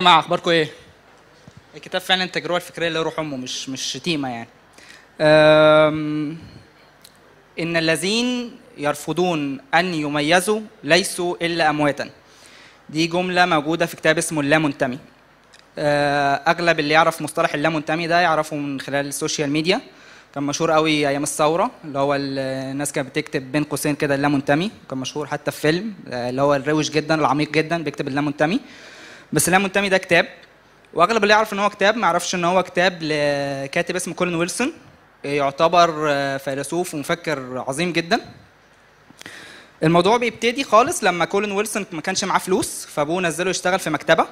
مع اخباركم ايه الكتاب فعلا التجربه الفكريه اللي روح امه مش مش شتيمه يعني أم... ان الذين يرفضون ان يميزوا ليسوا الا امواتا دي جمله موجوده في كتاب اسمه اللامنتمي أه، اغلب اللي يعرف مصطلح اللامنتمي ده يعرفه من خلال السوشيال ميديا كان مشهور قوي ايام الثوره اللي هو الناس كانت بتكتب بين قوسين كده اللامنتمي كان مشهور حتى في فيلم أه، اللي هو الروش جدا العميق جدا بيكتب اللامنتمي بس لا منتمي ده كتاب واغلب اللي يعرف ان هو كتاب ما يعرفش ان هو كتاب لكاتب اسمه كولين ويلسون يعتبر آه، فيلسوف ومفكر عظيم جدا الموضوع بيبتدي خالص لما كولين ويلسون ما كانش معاه فلوس فابوه نزله يشتغل في مكتبه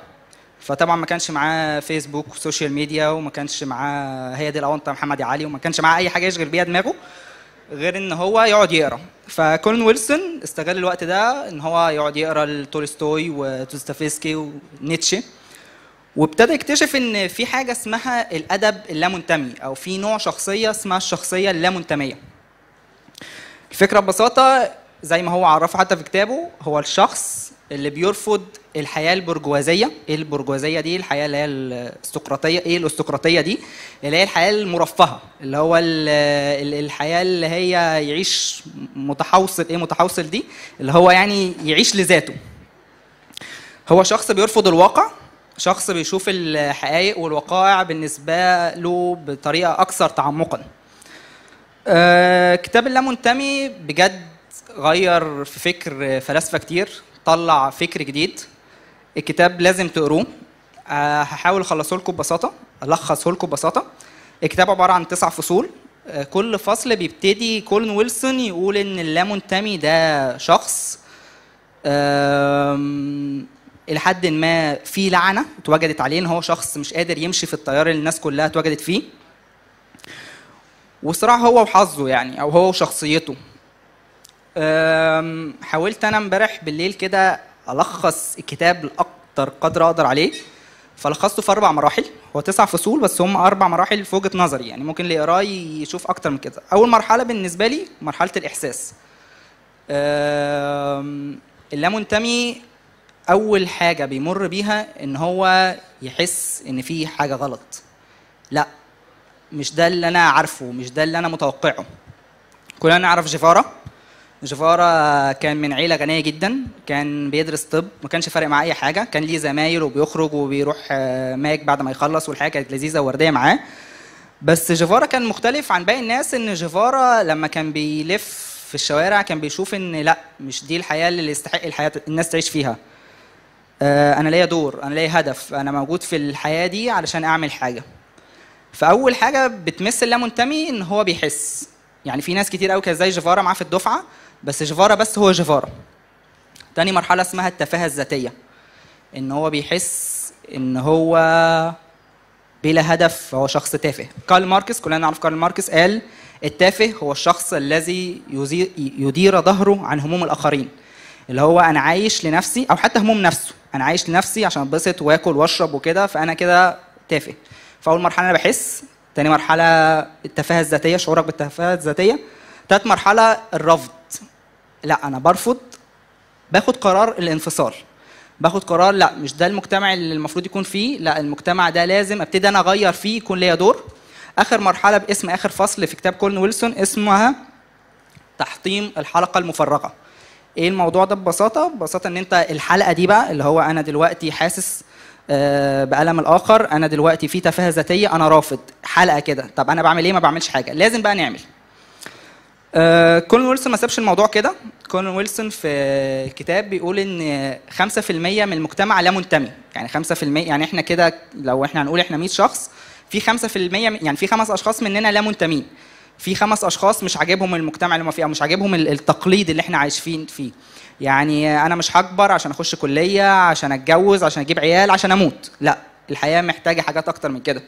فطبعا ما كانش معاه فيسبوك وسوشيال ميديا وما كانش معاه هي دي الاونطه محمد علي وما كانش معاه اي حاجه يشغل بيها دماغه غير ان هو يقعد يقرا فكولن ويلسون استغل الوقت ده ان هو يقعد يقرا لتولستوي وتوستافيسكي ونيتشه وابتدى يكتشف ان في حاجه اسمها الادب اللامنتمي او في نوع شخصيه اسمها الشخصيه اللامنتميه الفكره ببساطه زي ما هو عرفها حتى في كتابه هو الشخص اللي بيرفض الحياه البرجوازيه ايه البرجوازيه دي الحياه اللي هي الاستقراطيه ايه الاستقراطيه دي اللي هي الحياه المرفهه اللي هو الحياه اللي هي يعيش متحوصل ايه متحوصل دي اللي هو يعني يعيش لذاته هو شخص بيرفض الواقع شخص بيشوف الحقائق والوقائع بالنسبه له بطريقه اكثر تعمقا آه، كتاب اللامنتمي بجد غير في فكر فلاسفه كتير طلع فكر جديد الكتاب لازم تقروه آه، هحاول اخلصه لكم ببساطه الخصه لكم ببساطه الكتاب عباره عن تسع فصول آه، كل فصل بيبتدي كولن ويلسون يقول ان اللامنتمي ده شخص لحد ما في لعنه اتوجدت عليه ان هو شخص مش قادر يمشي في التيار اللي الناس كلها اتوجدت فيه وصراع هو وحظه يعني او هو وشخصيته حاولت انا امبارح بالليل كده الخص الكتاب لاكتر قدر اقدر عليه فلخصته في اربع مراحل هو تسع فصول بس هم اربع مراحل في وجهه نظري يعني ممكن اللي يقراه يشوف اكتر من كده اول مرحله بالنسبه لي مرحله الاحساس اللامنتمي اول حاجه بيمر بيها ان هو يحس ان في حاجه غلط لا مش ده اللي انا عارفه مش ده اللي انا متوقعه كلنا نعرف جيفارا جيفارا كان من عيله غنيه جدا كان بيدرس طب ما كانش فارق معاه اي حاجه كان ليه زمايل وبيخرج وبيروح آه، ماك بعد ما يخلص والحياه كانت لذيذه وورديه معاه بس جيفارا كان مختلف عن باقي الناس ان جيفارا لما كان بيلف في الشوارع كان بيشوف ان لا مش دي الحياه اللي يستحق الحياه الناس تعيش فيها آه، انا ليا دور انا ليا هدف انا موجود في الحياه دي علشان اعمل حاجه فاول حاجه بتمس اللامنتمي ان هو بيحس يعني في ناس كتير قوي كانت زي جيفارا معاه في الدفعه بس جفارا بس هو جفارا تاني مرحله اسمها التفاهه الذاتيه ان هو بيحس ان هو بلا هدف هو شخص تافه كارل ماركس كلنا نعرف كارل ماركس قال التافه هو الشخص الذي يدير ظهره عن هموم الاخرين اللي هو انا عايش لنفسي او حتى هموم نفسه انا عايش لنفسي عشان اتبسط واكل واشرب وكده فانا كده تافه فاول مرحله انا بحس تاني مرحله التفاهه الذاتيه شعورك بالتفاهه الذاتيه تالت مرحله الرفض لا انا برفض باخد قرار الانفصال باخد قرار لا مش ده المجتمع اللي المفروض يكون فيه لا المجتمع ده لازم ابتدي انا اغير فيه يكون ليا دور اخر مرحله باسم اخر فصل في كتاب كولن ويلسون اسمها تحطيم الحلقه المفرغه ايه الموضوع ده ببساطه ببساطه ان انت الحلقه دي بقى اللي هو انا دلوقتي حاسس آه، بألم الآخر أنا دلوقتي في تفاهة ذاتية أنا رافض حلقة كده طب أنا بعمل إيه ما بعملش حاجة لازم بقى نعمل كون آه، كولن ويلسون ما سابش الموضوع كده كولن ويلسون في كتاب بيقول ان 5% من المجتمع لا منتمي يعني 5% يعني احنا كده لو احنا هنقول احنا 100 شخص في 5% يعني في خمس اشخاص مننا لا منتمين في خمس اشخاص مش عاجبهم المجتمع اللي هم فيه او مش عاجبهم التقليد اللي احنا عايشين فيه يعني انا مش هكبر عشان اخش كليه عشان اتجوز عشان اجيب عيال عشان اموت لا الحياه محتاجه حاجات اكتر من كده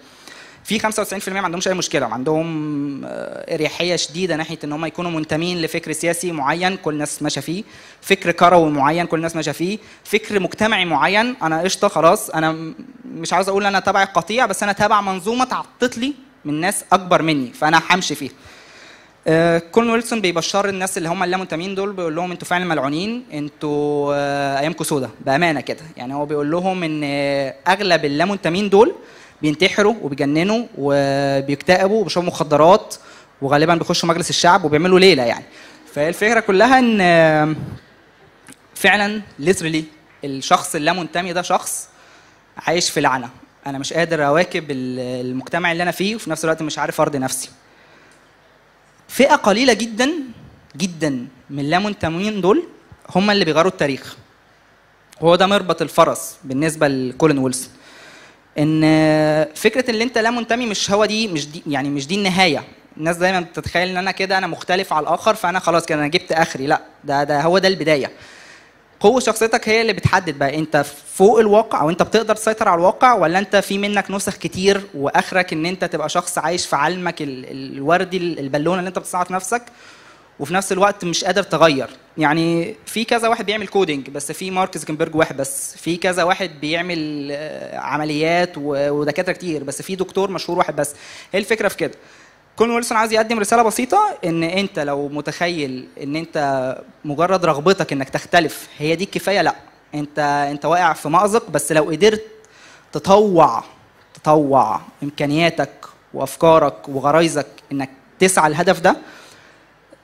في 95% ما عندهمش اي مشكله عندهم آه، اريحيه شديده ناحيه ان هم يكونوا منتمين لفكر سياسي معين كل الناس ماشيه فيه فكر كروي معين كل الناس ماشيه فيه فكر مجتمعي معين انا قشطه خلاص انا مش عاوز اقول انا تبع القطيع بس انا تبع منظومه تعطت لي من ناس اكبر مني فانا همشي فيها آه كون ويلسون بيبشر الناس اللي هم اللي منتمين دول بيقول لهم انتوا فعلا ملعونين انتوا آه، ايامكم سودا بامانه كده يعني هو بيقول لهم ان اغلب اللي منتمين دول بينتحروا وبيجننوا وبيكتئبوا وبيشربوا مخدرات وغالبا بيخشوا مجلس الشعب وبيعملوا ليله يعني فالفكره كلها ان فعلا ليترلي الشخص اللا منتمي ده شخص عايش في لعنه انا مش قادر اواكب المجتمع اللي انا فيه وفي نفس الوقت مش عارف ارضي نفسي فئه قليله جدا جدا من اللا منتمين دول هم اللي بيغيروا التاريخ هو ده مربط الفرس بالنسبه لكولين ويلسون ان فكره ان انت لا منتمي مش هو دي مش دي يعني مش دي النهايه الناس دايما بتتخيل ان انا كده انا مختلف على الاخر فانا خلاص كده انا جبت اخري لا ده ده هو ده البدايه قوة شخصيتك هي اللي بتحدد بقى انت فوق الواقع او انت بتقدر تسيطر على الواقع ولا انت في منك نسخ كتير واخرك ان انت تبقى شخص عايش في عالمك الوردي البالونه اللي انت بتصنعه في نفسك وفي نفس الوقت مش قادر تغير يعني في كذا واحد بيعمل كودينج بس في مارك زكنبرج واحد بس في كذا واحد بيعمل آه، عمليات ودكاتره كتير بس في دكتور مشهور واحد بس ايه الفكره في كده كون ويلسون عايز يقدم رساله بسيطه ان انت لو متخيل ان انت مجرد رغبتك انك تختلف هي دي الكفايه لا انت انت واقع في مأزق بس لو قدرت تطوع تطوع امكانياتك وافكارك وغرايزك انك تسعى الهدف ده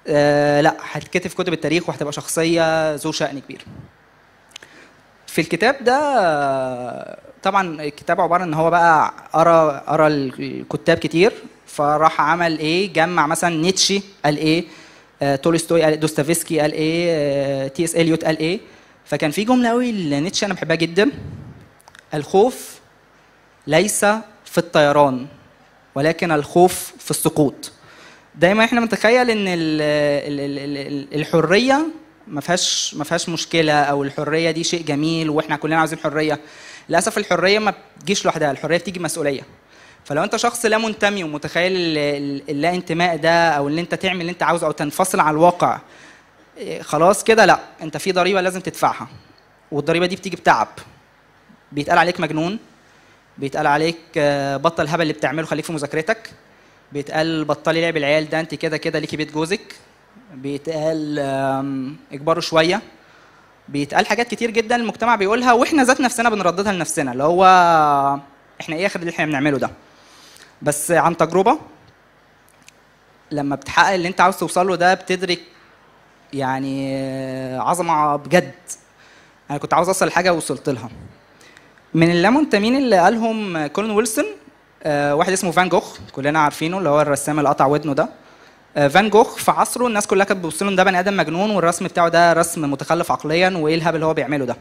آه، لا هتتكتب في كتب التاريخ وهتبقى شخصيه ذو شأن كبير في الكتاب ده طبعا الكتاب عباره ان هو بقى قرا قرا الكتاب كتير فراح عمل ايه جمع مثلا نيتشي قال ايه آه، تولستوي قال إيه، دوستافيسكي قال ايه آه، تي اس اليوت قال ايه فكان في جمله قوي لنيتشي انا بحبها جدا الخوف ليس في الطيران ولكن الخوف في السقوط دايما احنا بنتخيل ان الحريه ما فيهاش ما فيهاش مشكله او الحريه دي شيء جميل واحنا كلنا عايزين حريه للاسف الحريه ما بتجيش لوحدها الحريه بتيجي مسؤوليه فلو انت شخص لا منتمي ومتخيل اللا انتماء ده او ان انت تعمل اللي انت عاوزه او تنفصل عن الواقع إيه، خلاص كده لا انت في ضريبه لازم تدفعها والضريبه دي بتيجي بتعب بيتقال عليك مجنون بيتقال عليك آه، بطل الهبل اللي بتعمله خليك في مذاكرتك بيتقال بطلي لعب العيال ده انت كده كده ليكي بيت جوزك بيتقال اكبروا شويه بيتقال حاجات كتير جدا المجتمع بيقولها واحنا ذات نفسنا بنرددها لنفسنا اللي هو احنا ايه اخر اللي احنا بنعمله ده بس عن تجربه لما بتحقق اللي انت عاوز توصل له ده بتدرك يعني آه، عظمه بجد انا كنت عاوز اوصل لحاجه ووصلت لها من اللامنتمين اللي قالهم كولن ويلسون آه، واحد اسمه فان جوخ كلنا عارفينه اللي هو الرسام اللي قطع ودنه ده آه، فان جوخ في عصره الناس كلها كانت بتبص له ده بني ادم مجنون والرسم بتاعه ده رسم متخلف عقليا وايه الهبل اللي هو بيعمله ده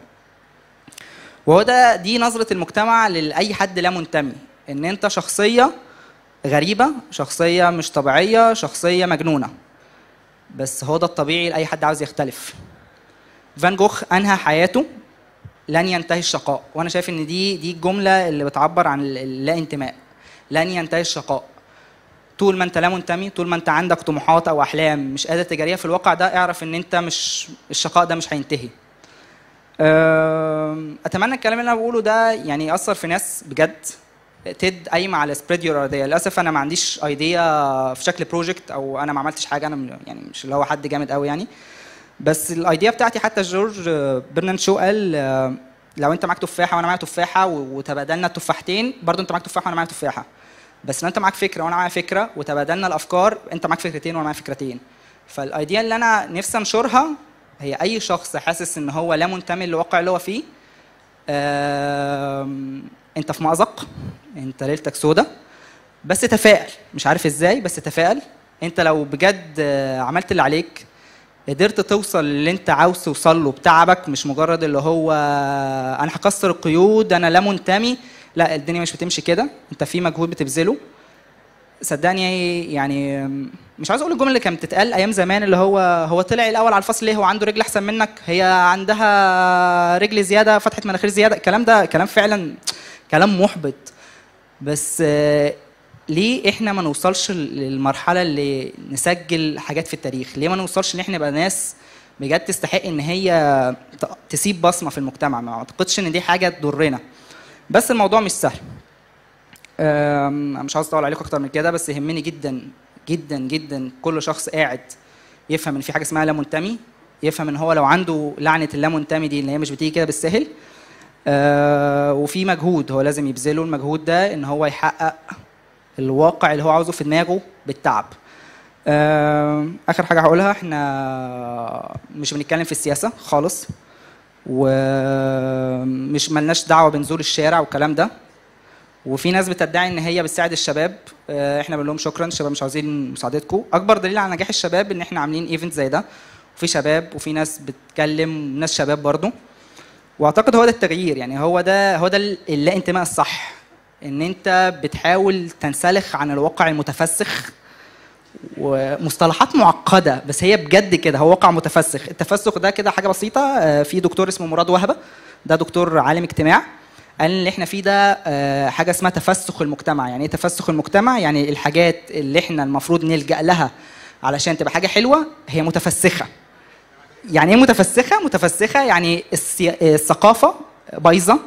وهو ده دي نظره المجتمع لاي حد لا منتمي ان انت شخصيه غريبه شخصيه مش طبيعيه شخصيه مجنونه بس هو ده الطبيعي لاي حد عاوز يختلف فان جوخ انهى حياته لن ينتهي الشقاء وانا شايف ان دي دي الجمله اللي بتعبر عن اللا انتماء لن ينتهي الشقاء طول ما انت لا منتمي طول ما انت عندك طموحات او احلام مش قادر تجاريها في الواقع ده اعرف ان انت مش الشقاء ده مش هينتهي اتمنى الكلام اللي انا بقوله ده يعني ياثر في ناس بجد تد قايمه على سبريد يور ايديا للاسف انا ما عنديش ايديا في شكل بروجكت او انا ما عملتش حاجه انا يعني مش اللي هو حد جامد قوي يعني بس الايديا بتاعتي حتى جورج برنان شو قال لو انت معاك تفاحه وانا معايا تفاحه وتبادلنا التفاحتين برضو انت معاك تفاحه وانا معايا تفاحه بس لو انت معاك فكره وانا معايا فكره وتبادلنا الافكار انت معاك فكرتين وانا معايا فكرتين فالايديا اللي انا نفسي انشرها هي اي شخص حاسس ان هو لا منتمي للواقع اللي هو فيه انت في مأزق انت ليلتك سودة بس تفائل مش عارف ازاي بس تفائل انت لو بجد عملت اللي عليك قدرت توصل للي انت عاوز توصل له بتعبك مش مجرد اللي هو انا هكسر القيود انا لا منتمي لا الدنيا مش بتمشي كده انت في مجهود بتبذله صدقني يعني مش عايز اقول الجمله اللي كانت بتتقال ايام زمان اللي هو هو طلع الاول على الفصل ليه هو عنده رجل احسن منك هي عندها رجل زياده فتحت مناخير زياده الكلام ده كلام فعلا كلام محبط بس ليه احنا ما نوصلش للمرحله اللي نسجل حاجات في التاريخ ليه ما نوصلش ان احنا نبقى ناس بجد تستحق ان هي تسيب بصمه في المجتمع ما اعتقدش ان دي حاجه تضرنا بس الموضوع مش سهل مش عاوز اطول عليكم اكتر من كده بس يهمني جدا جدا جدا كل شخص قاعد يفهم ان في حاجه اسمها لا منتمي يفهم ان هو لو عنده لعنه اللا منتمي دي اللي هي مش بتيجي كده بالسهل آه، وفي مجهود هو لازم يبذله المجهود ده ان هو يحقق الواقع اللي هو عاوزه في دماغه بالتعب آه، اخر حاجه هقولها احنا مش بنتكلم في السياسه خالص ومش ملناش دعوه بنزول الشارع والكلام ده وفي ناس بتدعي ان هي بتساعد الشباب آه، احنا بنقول لهم شكرا الشباب مش عاوزين مساعدتكم اكبر دليل على نجاح الشباب ان احنا عاملين ايفنت زي ده وفي شباب وفي ناس بتكلم ناس شباب برضه واعتقد هو ده التغيير يعني هو ده هو ده اللا انتماء الصح ان انت بتحاول تنسلخ عن الواقع المتفسخ ومصطلحات معقده بس هي بجد كده هو واقع متفسخ التفسخ ده كده حاجه بسيطه آه، في دكتور اسمه مراد وهبه ده دكتور عالم اجتماع قال اللي احنا فيه ده آه، حاجه اسمها تفسخ المجتمع يعني ايه تفسخ المجتمع يعني الحاجات اللي احنا المفروض نلجا لها علشان تبقى حاجه حلوه هي متفسخه يعني ايه متفسخه متفسخه يعني الثقافه بايظه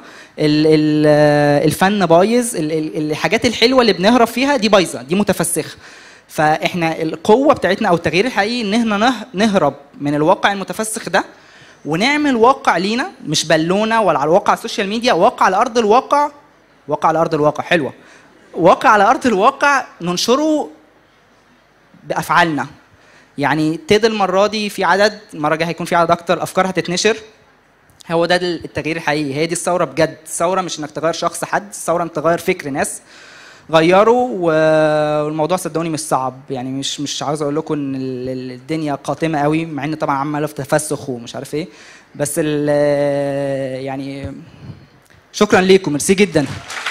الفن بايظ الحاجات الحلوه اللي بنهرب فيها دي بايظه دي متفسخه فاحنا القوه بتاعتنا او التغيير الحقيقي ان احنا نهرب من الواقع المتفسخ ده ونعمل واقع لينا مش بالونه ولا على واقع السوشيال ميديا واقع على ارض الواقع واقع على ارض الواقع حلوه واقع على ارض الواقع ننشره بافعالنا يعني تيد المره دي في عدد المره الجايه هيكون في عدد اكتر افكار هتتنشر هو ده التغيير الحقيقي هي دي الثوره بجد الثوره مش انك تغير شخص حد الثوره انك تغير فكر ناس غيروا والموضوع صدقوني مش صعب يعني مش مش عاوز اقول لكم ان الدنيا قاتمه قوي مع ان طبعا عمال في تفسخ ومش عارف ايه بس يعني شكرا ليكم ميرسي جدا